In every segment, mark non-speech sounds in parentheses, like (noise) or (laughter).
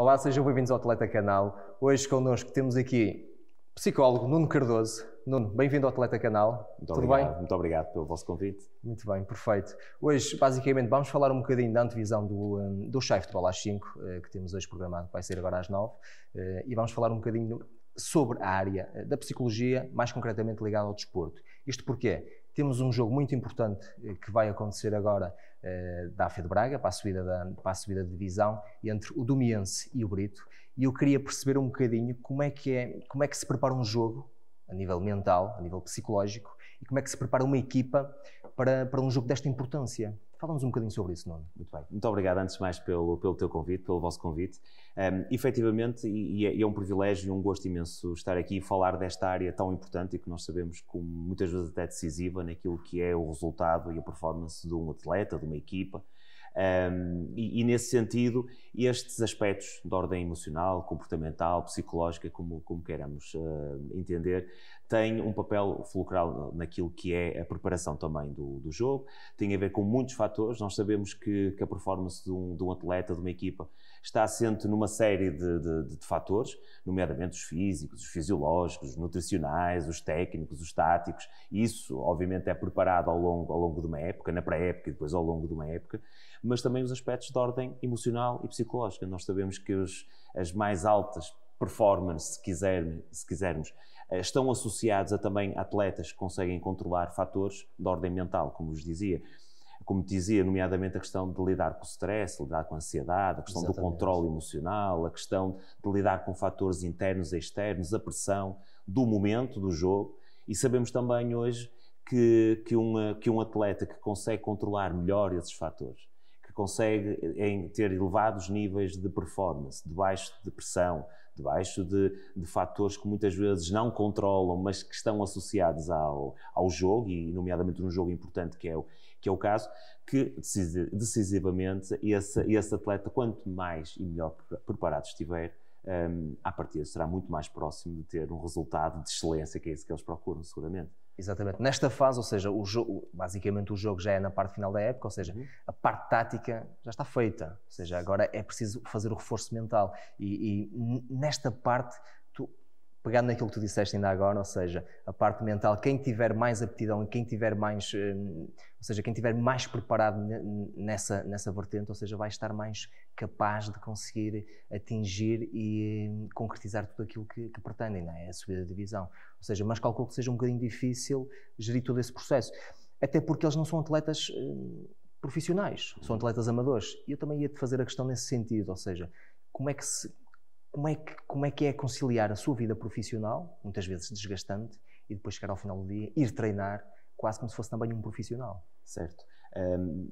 Olá, sejam bem-vindos ao Atleta Canal. Hoje connosco temos aqui psicólogo Nuno Cardoso. Nuno, bem-vindo ao Atleta Canal. Muito Tudo obrigado, bem? Muito obrigado pelo vosso convite. Muito bem, perfeito. Hoje, basicamente, vamos falar um bocadinho da antevisão do, hum, do Chai Futebol às 5, eh, que temos hoje programado, que vai ser agora às 9, eh, e vamos falar um bocadinho sobre a área eh, da psicologia, mais concretamente ligada ao desporto. Isto porque Temos um jogo muito importante eh, que vai acontecer agora eh, da AFE de Braga, para a, subida da, para a subida de divisão, entre o Domiense e o Brito. E eu queria perceber um bocadinho como é que, é, como é que se prepara um jogo, a nível mental, a nível psicológico, e como é que se prepara uma equipa para, para um jogo desta importância. Fala-nos um bocadinho sobre isso, Nuno. Muito bem. Muito obrigado, antes de mais, pelo, pelo teu convite, pelo vosso convite. Um, efetivamente, e, é, e é um privilégio e um gosto imenso estar aqui e falar desta área tão importante e que nós sabemos como muitas vezes até decisiva naquilo que é o resultado e a performance de um atleta, de uma equipa, um, e, e, nesse sentido, estes aspectos de ordem emocional, comportamental, psicológica, como, como queiramos uh, entender, têm um papel fulcral naquilo que é a preparação também do, do jogo, tem a ver com muitos fatores. Nós sabemos que, que a performance de um, de um, atleta, de uma equipa, está assente numa série de, de, de fatores, nomeadamente os físicos, os fisiológicos, os nutricionais, os técnicos, os táticos. Isso, obviamente, é preparado ao longo, ao longo de uma época, na pré-época e depois ao longo de uma época mas também os aspectos de ordem emocional e psicológica. Nós sabemos que os, as mais altas performances, se, quiser, se quisermos, eh, estão associadas a também atletas que conseguem controlar fatores de ordem mental, como vos dizia. Como dizia, nomeadamente a questão de lidar com o stress, lidar com a ansiedade, a questão Exatamente. do controle emocional, a questão de lidar com fatores internos e externos, a pressão do momento do jogo. E sabemos também hoje que, que, uma, que um atleta que consegue controlar melhor esses fatores, que consegue eh, em ter elevados níveis de performance, debaixo de pressão, debaixo de, de fatores que muitas vezes não controlam, mas que estão associados ao, ao jogo, e nomeadamente num jogo importante que é o, que é o caso, que decisivamente esse, esse atleta, quanto mais e melhor preparado estiver, um, à partida será muito mais próximo de ter um resultado de excelência, que é isso que eles procuram, seguramente. Exatamente. Nesta fase, ou seja, o jogo, basicamente o jogo já é na parte final da época, ou seja, uhum. a parte tática já está feita. Ou seja, agora é preciso fazer o reforço mental. E, e nesta parte, tu, pegando naquilo que tu disseste ainda agora, ou seja, a parte mental, quem tiver mais aptidão e quem tiver mais, hum, ou seja, quem tiver mais preparado nessa, nessa vertente, ou seja, vai estar mais capaz de conseguir atingir e hum, concretizar tudo aquilo que, que pretendem, não é? a subida da divisão, Ou seja, mas calculo que seja um bocadinho difícil gerir todo esse processo, até porque eles não são atletas hum, profissionais, são atletas amadores. E eu também ia-te fazer a questão nesse sentido, ou seja, como é que se, Como é, que, como é que é conciliar a sua vida profissional, muitas vezes desgastante, e depois chegar ao final do dia, ir treinar, quase como se fosse também um profissional? Certo. Um,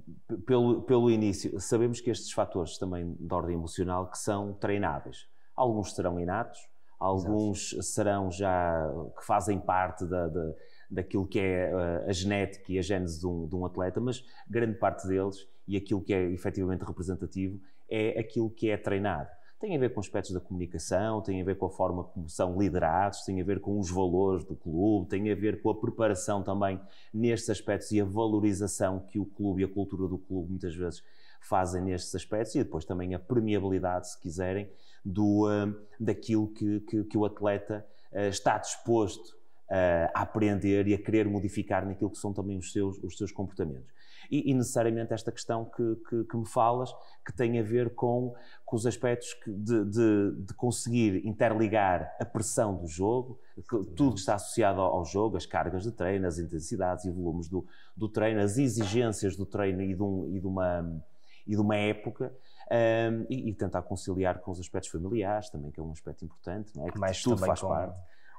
pelo, pelo início, sabemos que estes fatores também de ordem emocional que são treináveis. Alguns serão inatos, alguns Exato. serão já que fazem parte da, da, daquilo que é a, ah, a genética e a gênese de um, de um, atleta, mas grande parte deles e aquilo que é efetivamente representativo é aquilo que é treinado tem a ver com aspectos da comunicação, tem a ver com a forma como são liderados, tem a ver com os valores do clube, tem a ver com a preparação também nestes aspectos e a valorização que o clube e a cultura do clube muitas vezes fazem nestes aspectos e depois também a permeabilidade, se quiserem, do, ah, daquilo que, que, que o atleta ah, está disposto eh, a aprender e a querer modificar naquilo que são também os seus, os seus comportamentos. E, e necessariamente esta questão que, que, que, me falas, que tem a ver com, com os aspectos de, de, de, conseguir interligar a pressão do jogo, tudo que está associado ao, ao, jogo, as cargas de treino, as intensidades e volumes do, do treino, as exigências do treino e de, um, e de uma, e de uma época, um, ehm, e, e, tentar conciliar com os aspectos familiares também, que é um aspecto importante, não é? que Mais tudo faz com... parte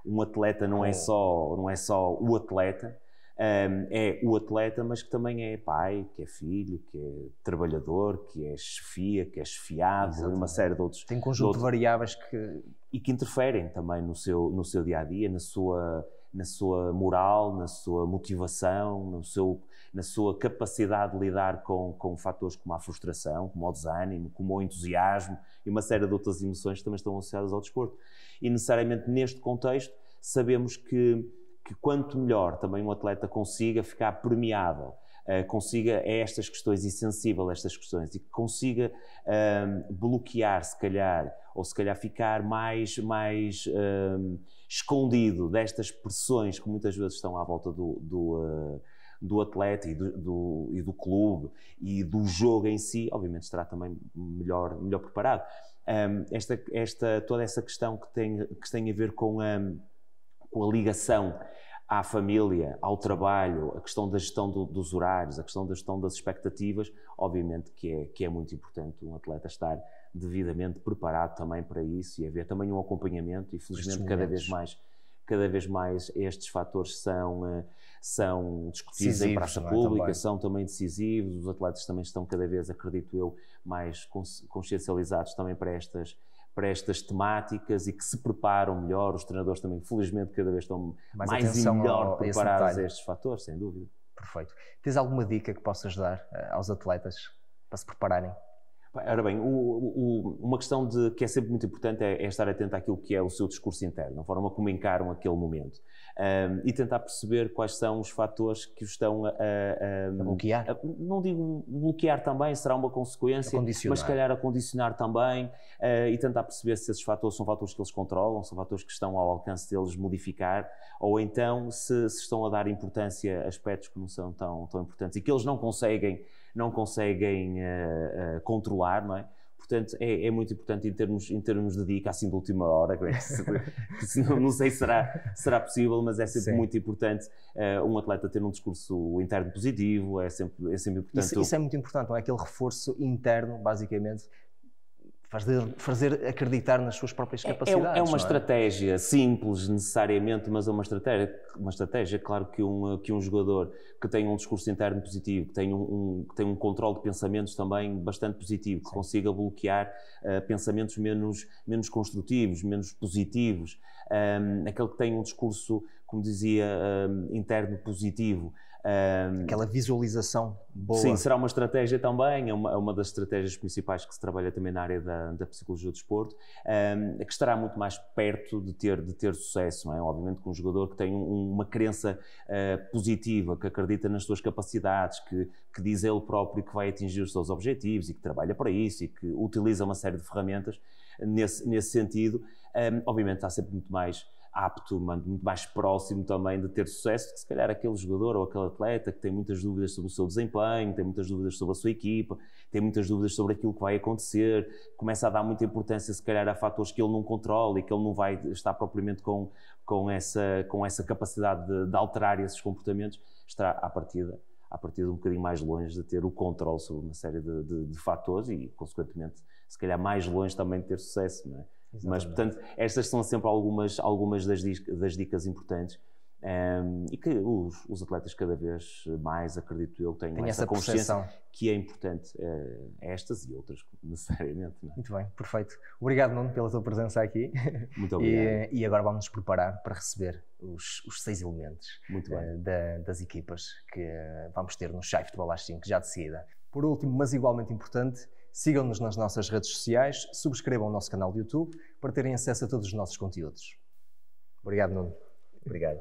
um atleta não é só, não é só o atleta, um, é o atleta, mas que também é pai, que é filho, que é trabalhador, que é chefia, que é chefiado, uma série de outros. Tem conjunto de, outros, de variáveis que. E que interferem também no seu, no seu dia a dia, na sua, na sua moral, na sua motivação, no seu na sua capacidade de lidar com, com fatores como a frustração, como o desânimo, como o entusiasmo e uma série de outras emoções que também estão associadas ao desporto. E necessariamente neste contexto sabemos que, que quanto melhor também um atleta consiga ficar permeável eh, consiga a estas questões e sensível a estas questões e que consiga ehm, bloquear, se calhar, ou se calhar ficar mais, mais ehm, escondido destas pressões que muitas vezes estão à volta do, do uh, do atleta e do, do, e do clube e do jogo em si, obviamente estará também melhor, melhor preparado. Um, esta, esta, toda essa questão que tem, que tem a ver com a, com a ligação à família, ao trabalho, a questão da gestão do, dos horários, a questão da gestão das expectativas, obviamente que é, que é muito importante um atleta estar devidamente preparado também para isso e haver também um acompanhamento e felizmente cada vez mais cada vez mais estes fatores são, eh, são discutidos decisivos, em praça é? pública, também. são também decisivos, os atletas também estão cada vez, acredito eu, mais consciencializados também para estas, para estas temáticas e que se preparam melhor, os treinadores também, felizmente, cada vez estão mais, mais e melhor ao, preparados a estes fatores, sem dúvida. Perfeito. Tens alguma dica que possas dar eh, aos atletas para se prepararem Ora bem, o, o, uma questão de, que é sempre muito importante é, é, estar atento àquilo que é o seu discurso interno, a forma como encaram aquele momento. Um, e tentar perceber quais são os fatores que os estão a, a, hum, a bloquear. A, não digo bloquear também, será uma consequência, mas se calhar a condicionar também uh, e tentar perceber se esses fatores são fatores que eles controlam, são fatores que estão ao alcance deles modificar, ou então se, se estão a dar importância a aspectos que não são tão, tão importantes e que eles não conseguem não conseguem uh, uh, controlar, não é? Portanto, é, é, muito importante em termos, em termos de dica, assim de última hora, é (laughs) que, se, não, não, sei se será, será possível, mas é sempre Sim. muito importante uh, um atleta ter um discurso interno positivo, é sempre, é sempre importante. Isso, isso é muito importante, não é? Aquele reforço interno, basicamente, fazer, fazer acreditar nas suas próprias capacidades. É, é, é uma é? estratégia simples, necessariamente, mas é uma estratégia, uma estratégia claro, que um, que um jogador que tem um discurso interno positivo, que tem um, um que tem um controle de pensamentos também bastante positivo, que Sim. consiga bloquear uh, pensamentos menos, menos construtivos, menos positivos, um, aquele que tem um discurso como dizia, um, interno positivo. Um, Aquela visualização boa. Sim, será uma estratégia também, é uma, é uma, das estratégias principais que se trabalha também na área da, da psicologia do desporto, um, que estará muito mais perto de ter, de ter sucesso, é? Obviamente com um jogador que tem um, uma crença uh, positiva, que acredita nas suas capacidades, que, que diz ele próprio que vai atingir os seus objetivos e que trabalha para isso e que utiliza uma série de ferramentas nesse, nesse sentido, hum, obviamente está sempre muito mais apto, muito mais próximo também de ter sucesso que se calhar aquele jogador ou aquele atleta que tem muitas dúvidas sobre o seu desempenho, tem muitas dúvidas sobre a sua equipa, tem muitas dúvidas sobre aquilo que vai acontecer, começa a dar muita importância se calhar a fatores que ele não controla e que ele não vai estar propriamente com, com, essa, com essa capacidade de, de alterar esses comportamentos, estará à partida a partir de um bocadinho mais longe de ter o controle sobre uma série de, de, de fatores e, consequentemente, se calhar mais longe também de ter sucesso, não é? Exatamente. Mas, portanto, estas são sempre algumas, algumas das, das dicas importantes. Um, ehm, e que os, os, atletas cada vez mais, acredito eu, têm essa, essa consciência percepção. que é importante uh, estas e outras (laughs) necessariamente. É? Muito bem, perfeito. Obrigado Nuno pela tua presença aqui. Muito (laughs) obrigado. E, e agora vamos nos preparar para receber os, os seis elementos uh, da, das equipas que eh, vamos ter no Chai Futebol às 5, já de seguida. Por último, mas igualmente importante, Sigam-nos nas nossas redes sociais, subscrevam o nosso canal de YouTube para terem acesso a todos os nossos conteúdos. Obrigado, Nuno. Obrigado.